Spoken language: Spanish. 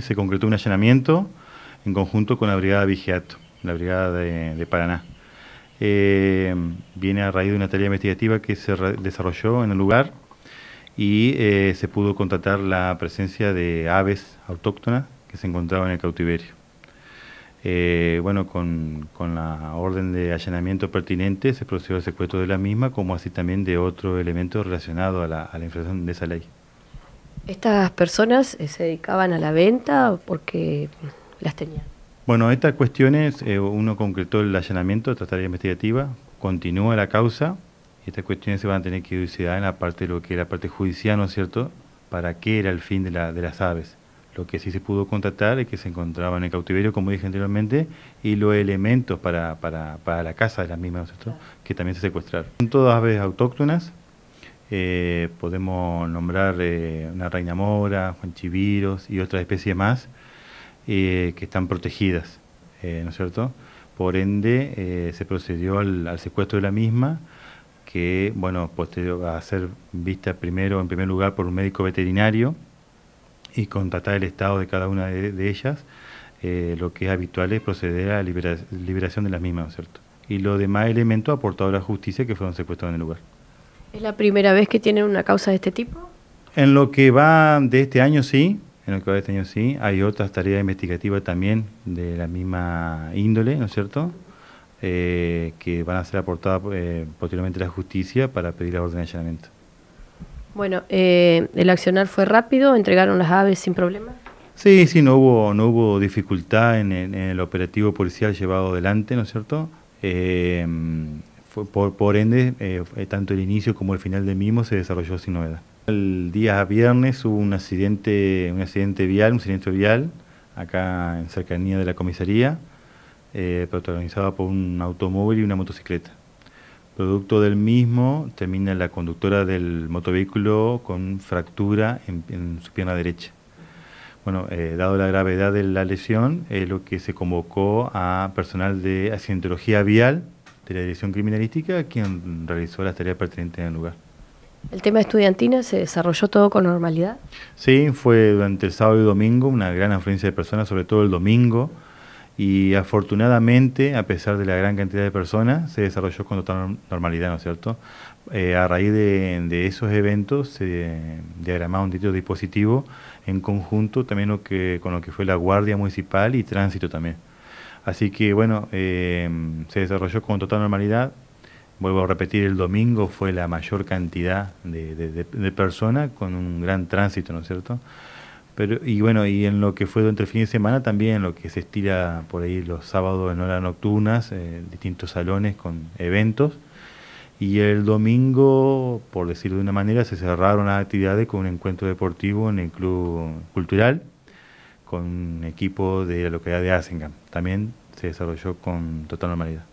Se concretó un allanamiento en conjunto con la Brigada Vigiato, la Brigada de, Paraná. Eh, viene a raíz de una tarea investigativa que se desarrolló en el lugar y eh, se pudo contratar la presencia de aves autóctonas que se encontraban en el cautiverio. Eh, bueno, con, la orden de allanamiento pertinente se procedió al secuestro de la misma, como así también de otro elemento relacionado a a la infracción de esa ley. Estas personas eh, se dedicaban a la venta porque las tenían. Bueno, estas cuestiones, eh, uno concretó el allanamiento, esta tarea investigativa, continúa la causa, estas cuestiones se van a tener que dilucidar en la parte de lo que la parte judicial, ¿no es cierto?, para qué era el fin de, la, de las aves. Lo que sí se pudo constatar es que se encontraban en cautiverio, como dije anteriormente, y los elementos para, para la casa de las mismas, que también se secuestraron. Son todas aves autóctonas, eh, podemos nombrar eh, una reina mora, juanchiviros y otras especies más eh, que están protegidas, ¿no es cierto? Por ende, se procedió al, secuestro de la misma, que, bueno, posterior a ser vista primero, en primer lugar, por un médico veterinario y contratar el estado de cada una de, ellas. lo que es habitual es proceder a la liberación de las mismas, ¿no es cierto? Y los demás elementos aportados a la justicia que fueron secuestrados en el lugar. ¿Es la primera vez que tienen una causa de este tipo? En lo que va de este año sí, en lo que va de este año sí. Hay otras tareas investigativas también de la misma índole, ¿no es cierto? Eh, que van a ser aportadas eh, posteriormente a la justicia para pedir la orden de allanamiento. Bueno, eh, el accionar fue rápido, entregaron las aves sin problema. Sí, sí, no hubo, no hubo dificultad en el operativo policial llevado adelante, ¿no es cierto? por, ende, eh, eh, tanto el inicio como el final del mismo se desarrolló sin novedad. El día viernes hubo un accidente, un accidente vial, un accidente vial, acá en cercanía de la comisaría, eh, protagonizado por un automóvil y una motocicleta. Producto del mismo, termina la conductora del motovehículo con fractura en, su pierna derecha. Bueno, dado la gravedad de la lesión, lo que se convocó a personal de accidentología vial, de la Dirección Criminalística quien realizó las tareas pertinentes en el lugar. ¿El tema estudiantina se desarrolló todo con normalidad? Sí, fue durante el sábado y domingo una gran afluencia de personas, sobre todo el domingo, y afortunadamente, a pesar de la gran cantidad de personas, se desarrolló con total normalidad, ¿no es cierto? Eh, a raíz de, esos eventos se diagramaba un de dispositivo en conjunto también lo que, con lo que fue la Guardia Municipal y Tránsito también. Así que bueno, em, se desarrolló con total normalidad. Vuelvo a repetir, el domingo fue la mayor cantidad de, personas con un gran tránsito, ¿no es cierto? Pero, y bueno, y en lo que fue durante el fin de semana también, lo que se estira por ahí los sábados en horas nocturnas, eh, distintos salones con eventos. Y el domingo, por decirlo de una manera, se cerraron las actividades con un encuentro deportivo en el Club Cultural, con un equipo de la localidad de Asingham También se desarrolló con total normalidad.